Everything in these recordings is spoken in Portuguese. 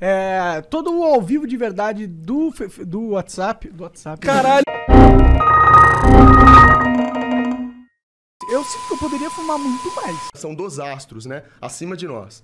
É, todo o ao vivo de verdade do, do WhatsApp. Do WhatsApp. Né? Caralho! Eu sinto que eu poderia fumar muito mais. São dos astros, né? Acima de nós.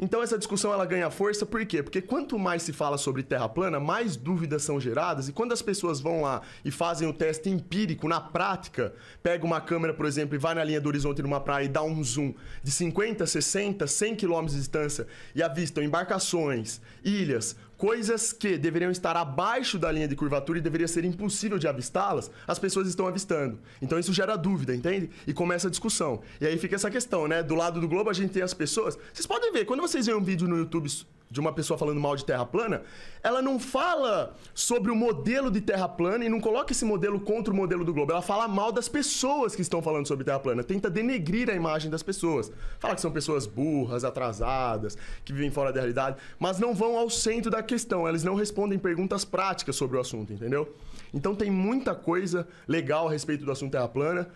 Então essa discussão ela ganha força por quê? Porque quanto mais se fala sobre terra plana, mais dúvidas são geradas e quando as pessoas vão lá e fazem o teste empírico na prática, pega uma câmera, por exemplo, e vai na linha do horizonte de uma praia e dá um zoom de 50, 60, 100 quilômetros de distância e avistam embarcações, ilhas, coisas que deveriam estar abaixo da linha de curvatura e deveria ser impossível de avistá-las, as pessoas estão avistando. Então isso gera dúvida, entende? E começa a discussão. E aí fica essa questão, né? Do lado do globo a gente tem as pessoas. Vocês podem ver, quando vocês veem um vídeo no YouTube de uma pessoa falando mal de terra plana, ela não fala sobre o modelo de terra plana e não coloca esse modelo contra o modelo do globo. Ela fala mal das pessoas que estão falando sobre terra plana, tenta denegrir a imagem das pessoas. Fala que são pessoas burras, atrasadas, que vivem fora da realidade, mas não vão ao centro da questão, eles não respondem perguntas práticas sobre o assunto, entendeu? Então tem muita coisa legal a respeito do assunto terra plana.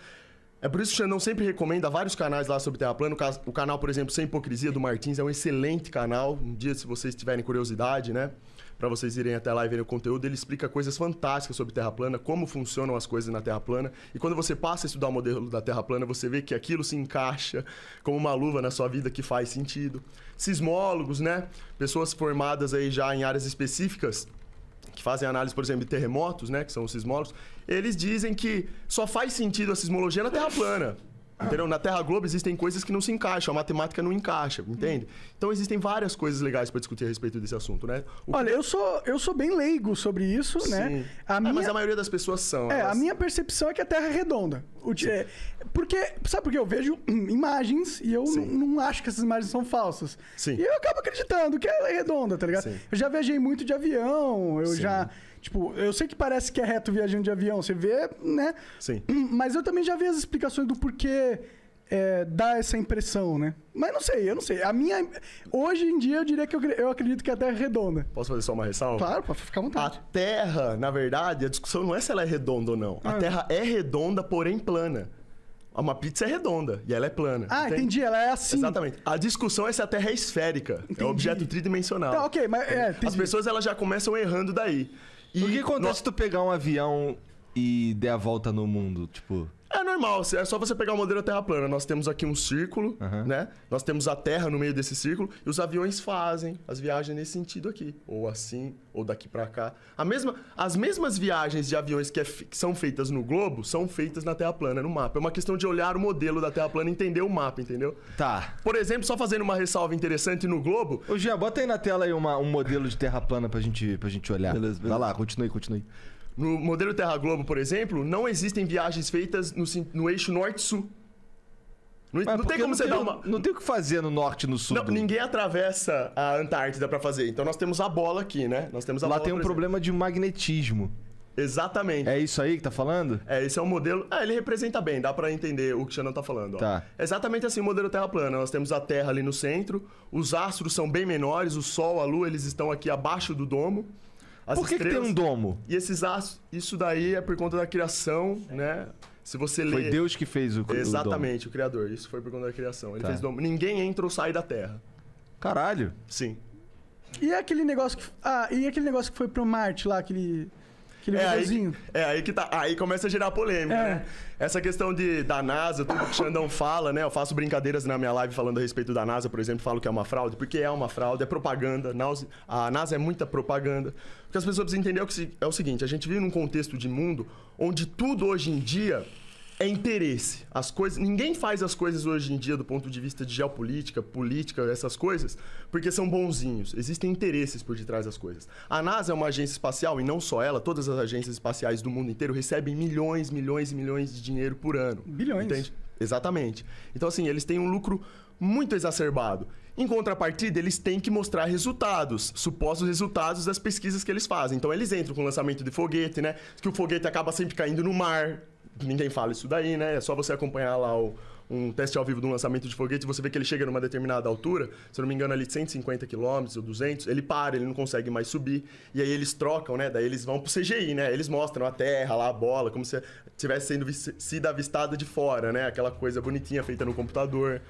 É por isso que o Xandão sempre recomenda vários canais lá sobre Terra Plana. O canal, por exemplo, Sem Hipocrisia, do Martins, é um excelente canal. Um dia, se vocês tiverem curiosidade, né? Para vocês irem até lá e verem o conteúdo, ele explica coisas fantásticas sobre Terra Plana, como funcionam as coisas na Terra Plana. E quando você passa a estudar o modelo da Terra Plana, você vê que aquilo se encaixa como uma luva na sua vida que faz sentido. Sismólogos, né? Pessoas formadas aí já em áreas específicas que fazem análise, por exemplo, de terremotos, né, que são os sismólogos, eles dizem que só faz sentido a sismologia na Terra plana. Entendeu? Na Terra Globo existem coisas que não se encaixam, a matemática não encaixa, entende? Então existem várias coisas legais para discutir a respeito desse assunto, né? O... Olha, eu sou, eu sou bem leigo sobre isso, né? Sim. né? A é, minha... Mas a maioria das pessoas são. É, elas... a minha percepção é que a Terra é redonda. O... É, porque, sabe por quê? Eu vejo imagens e eu não acho que essas imagens são falsas. Sim. E eu acabo acreditando que ela é redonda, tá ligado? Sim. Eu já viajei muito de avião, eu Sim. já Tipo, eu sei que parece que é reto viajando de avião, você vê, né? Sim. Mas eu também já vi as explicações do porquê é, dá essa impressão, né? Mas não sei, eu não sei. A minha. Hoje em dia eu diria que eu, eu acredito que a Terra é redonda. Posso fazer só uma ressalva? Claro, pode ficar à vontade. A Terra, na verdade, a discussão não é se ela é redonda ou não. Ah. A Terra é redonda, porém plana. Uma pizza é redonda e ela é plana. Ah, entende? entendi. Ela é assim. Exatamente. A discussão é se a Terra é esférica. É entendi. É um objeto tridimensional. Tá, ok, mas é, As pessoas elas já começam errando daí. E o que acontece no... se tu pegar um avião e der a volta no mundo? Tipo. É normal, é só você pegar o modelo da terra plana. Nós temos aqui um círculo, uhum. né? Nós temos a terra no meio desse círculo e os aviões fazem as viagens nesse sentido aqui, ou assim, ou daqui para cá. A mesma, as mesmas viagens de aviões que, é, que, são feitas no globo são feitas na terra plana, no mapa. É uma questão de olhar o modelo da terra plana, e entender o mapa, entendeu? Tá. Por exemplo, só fazendo uma ressalva interessante no globo. Ô Gia, bota aí na tela aí uma, um modelo de terra plana pra gente, pra gente olhar. Beleza, beleza. Vai lá, continue, continue. No modelo Terra Globo, por exemplo, não existem viagens feitas no, no eixo norte-sul. Não, não tem como não você tem, dar uma. Não tem o que fazer no norte e no sul. Não, do... ninguém atravessa a Antártida para fazer. Então nós temos a bola aqui, né? Nós temos a Lá bola, tem um problema de magnetismo. Exatamente. É isso aí que tá falando? É, esse é o um modelo. Ah, ele representa bem, dá para entender o que o Xanão tá falando. Ó. Tá. É exatamente assim o modelo Terra plana. Nós temos a Terra ali no centro, os astros são bem menores, o Sol, a Lua, eles estão aqui abaixo do domo. As por que, estrelas, que tem um domo? E esses aços, isso daí é por conta da criação, né? Se você lê. Foi Deus que fez o Exatamente, o, o Criador. Isso foi por conta da criação. Ele tá. fez domo. Ninguém entra ou sai da terra. Caralho. Sim. E é aquele negócio que. Ah, e é aquele negócio que foi pro Marte lá, aquele. Aquele é, aí, é aí que tá. Aí começa a gerar polêmica, é. né? Essa questão de, da NASA, tudo que o Xandão fala, né? Eu faço brincadeiras na minha live falando a respeito da NASA, por exemplo, falo que é uma fraude, porque é uma fraude, é propaganda. A NASA é muita propaganda. Porque as pessoas precisam entender é, é o seguinte: a gente vive num contexto de mundo onde tudo hoje em dia é interesse. As coisas, ninguém faz as coisas hoje em dia do ponto de vista de geopolítica, política, essas coisas, porque são bonzinhos. Existem interesses por detrás das coisas. A NASA é uma agência espacial e não só ela, todas as agências espaciais do mundo inteiro recebem milhões, milhões e milhões de dinheiro por ano. Bilhões. Entende? Exatamente. Então assim, eles têm um lucro muito exacerbado. Em contrapartida, eles têm que mostrar resultados, supostos resultados das pesquisas que eles fazem. Então eles entram com o lançamento de foguete, né? Que o foguete acaba sempre caindo no mar, ninguém fala isso daí, né? É só você acompanhar lá o, um teste ao vivo de um lançamento de foguete, você vê que ele chega numa determinada altura, se eu não me engano ali de 150 km ou 200, ele para, ele não consegue mais subir, e aí eles trocam, né? Daí eles vão pro CGI, né? Eles mostram a terra lá, a bola, como se tivesse sendo sido avistada de fora, né? Aquela coisa bonitinha feita no computador.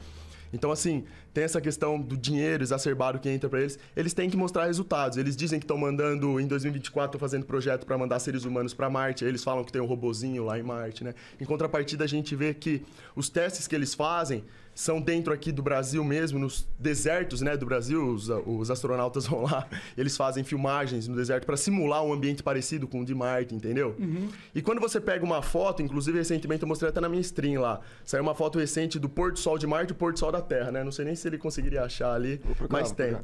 Então, assim, tem essa questão do dinheiro exacerbado que entra para eles. Eles têm que mostrar resultados. Eles dizem que estão mandando, em 2024, fazendo projeto para mandar seres humanos para Marte. Eles falam que tem um robozinho lá em Marte, né? Em contrapartida, a gente vê que os testes que eles fazem são dentro aqui do Brasil mesmo, nos desertos né, do Brasil. Os, os astronautas vão lá, eles fazem filmagens no deserto para simular um ambiente parecido com o de Marte, entendeu? Uhum. E quando você pega uma foto, inclusive recentemente eu mostrei até na minha stream lá, saiu uma foto recente do pôr do sol de Marte e o pôr do sol da Terra, né? Não sei nem se ele conseguiria achar ali, procurar, mas tem.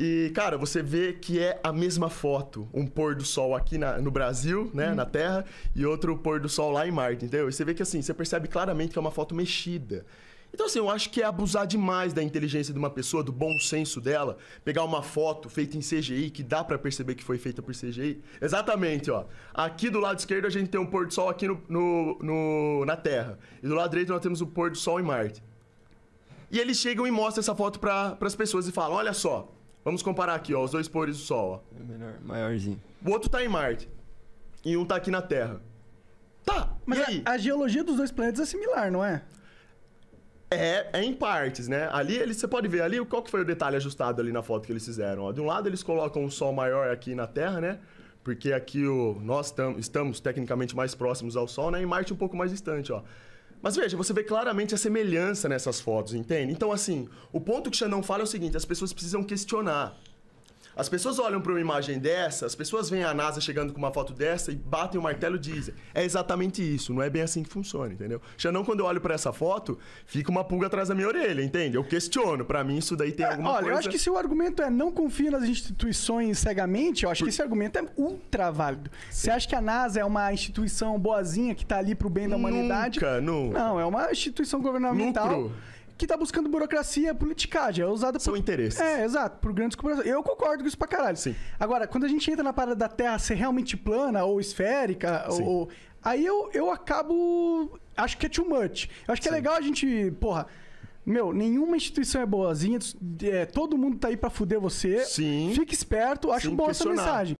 E, cara, você vê que é a mesma foto. Um pôr do sol aqui na, no Brasil, né? Uhum. Na Terra, e outro pôr do sol lá em Marte, entendeu? E você vê que assim, você percebe claramente que é uma foto mexida. Então, assim, eu acho que é abusar demais da inteligência de uma pessoa, do bom senso dela, pegar uma foto feita em CGI, que dá para perceber que foi feita por CGI. Exatamente, ó. Aqui do lado esquerdo a gente tem um pôr do sol aqui no, no, no na Terra. E do lado direito nós temos o um pôr do sol em Marte. E eles chegam e mostram essa foto para as pessoas e falam: olha só, vamos comparar aqui, ó, os dois pôres do sol, ó. É maiorzinho. O outro tá em Marte. E um tá aqui na Terra. Tá, mas a, a geologia dos dois planetas é similar, não é? É, é em partes, né? Ali você pode ver ali qual que foi o detalhe ajustado ali na foto que eles fizeram. Ó. De um lado eles colocam o sol maior aqui na Terra, né? Porque aqui o, nós tam, estamos tecnicamente mais próximos ao Sol, né? E Marte um pouco mais distante, ó. Mas veja, você vê claramente a semelhança nessas fotos, entende? Então, assim, o ponto que Xandão fala é o seguinte: as pessoas precisam questionar. As pessoas olham para uma imagem dessa, as pessoas veem a NASA chegando com uma foto dessa e batem o martelo e dizem: é exatamente isso, não é bem assim que funciona, entendeu? Xanão, quando eu olho para essa foto, fica uma pulga atrás da minha orelha, entende? Eu questiono, para mim isso daí tem é, alguma olha, coisa. Olha, eu acho que se o argumento é não confia nas instituições cegamente, eu acho Por... que esse argumento é ultra válido. Sim. Você acha que a NASA é uma instituição boazinha que tá ali pro bem da humanidade? Nunca, nunca. Não, é uma instituição governamental. Lucro que tá buscando burocracia, politicagem. É usada São por... interesses. É, exato, por grandes corporações. Eu concordo com isso pra caralho. Sim. Agora, quando a gente entra na parada da Terra ser realmente plana ou esférica, Sim. ou. Aí eu, eu acabo. Acho que é too much. Eu acho que é Sim. é legal a gente. Porra. Meu, nenhuma instituição é boazinha, é, todo mundo tá aí pra fuder você. Sim. Fique esperto, acho Sim, boa essa mensagem.